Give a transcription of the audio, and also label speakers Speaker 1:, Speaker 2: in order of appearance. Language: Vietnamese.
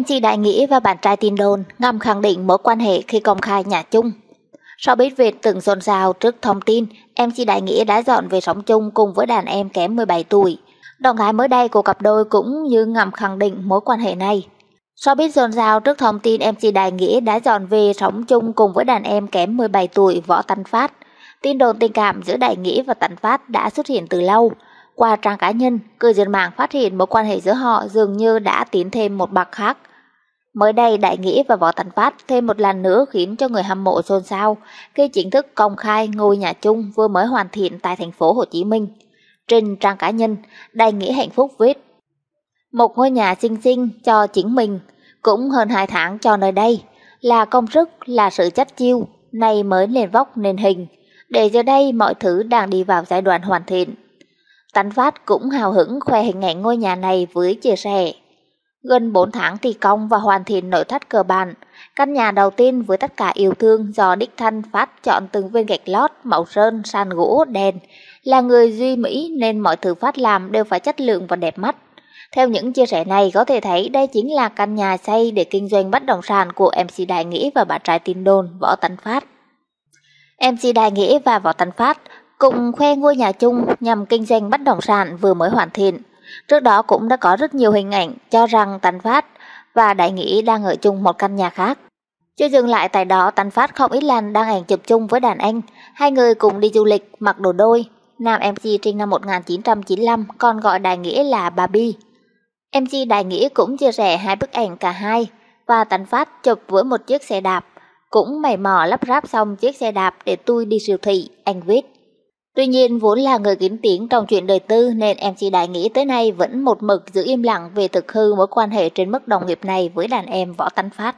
Speaker 1: MC Đại Nghĩa và bạn trai tin đồn ngầm khẳng định mối quan hệ khi công khai nhà chung. Sau biết việc từng xôn xao trước thông tin, MC Đại Nghĩa đã dọn về sống chung cùng với đàn em kém 17 tuổi. Đồng gái mới đây của cặp đôi cũng như ngầm khẳng định mối quan hệ này. Sau biết dồn dào trước thông tin MC Đại Nghĩa đã dọn về sống chung cùng với đàn em kém 17 tuổi Võ Tân Phát, tin đồn tình cảm giữa Đại Nghĩa và Tân Phát đã xuất hiện từ lâu. Qua trang cá nhân, cư dân mạng phát hiện mối quan hệ giữa họ dường như đã tiến thêm một bậc khác. Mới đây, Đại Nghĩa và Võ Tấn Phát thêm một lần nữa khiến cho người hâm mộ xôn xao khi chính thức công khai ngôi nhà chung vừa mới hoàn thiện tại thành phố Hồ Chí Minh. Trên trang cá nhân, Đại Nghĩa hạnh phúc viết Một ngôi nhà xinh xinh cho chính mình, cũng hơn hai tháng cho nơi đây, là công sức, là sự chất chiêu, nay mới lên vóc nền hình. Để giờ đây mọi thứ đang đi vào giai đoạn hoàn thiện, Tánh Phát cũng hào hứng khoe hình ảnh ngôi nhà này với chia sẻ. Gần 4 tháng thi công và hoàn thiện nội thất cơ bản, căn nhà đầu tiên với tất cả yêu thương do Đích Thanh Phát chọn từng viên gạch lót, màu sơn, sàn gỗ, đèn. Là người duy Mỹ nên mọi thứ Phát làm đều phải chất lượng và đẹp mắt. Theo những chia sẻ này có thể thấy đây chính là căn nhà xây để kinh doanh bất động sản của MC Đại Nghĩa và bà trai tin đồn Võ Tấn Phát. MC Đại Nghĩa và Võ Tấn Phát cùng khoe ngôi nhà chung nhằm kinh doanh bất động sản vừa mới hoàn thiện. Trước đó cũng đã có rất nhiều hình ảnh cho rằng Tấn Phát và Đại Nghĩ đang ở chung một căn nhà khác. Chưa dừng lại tại đó, Tấn Phát không ít lần đang ảnh chụp chung với đàn anh, hai người cùng đi du lịch, mặc đồ đôi. Nam MC trên năm 1995 còn gọi Đại Nghĩa là bà Bi. MC Đại Nghĩa cũng chia sẻ hai bức ảnh cả hai và Tấn Phát chụp với một chiếc xe đạp. Cũng mày mò lắp ráp xong chiếc xe đạp để tôi đi siêu thị, anh viết. Tuy nhiên vốn là người kín tiếng trong chuyện đời tư nên em chị Đại nghĩ tới nay vẫn một mực giữ im lặng về thực hư mối quan hệ trên mức đồng nghiệp này với đàn em Võ Tấn Phát.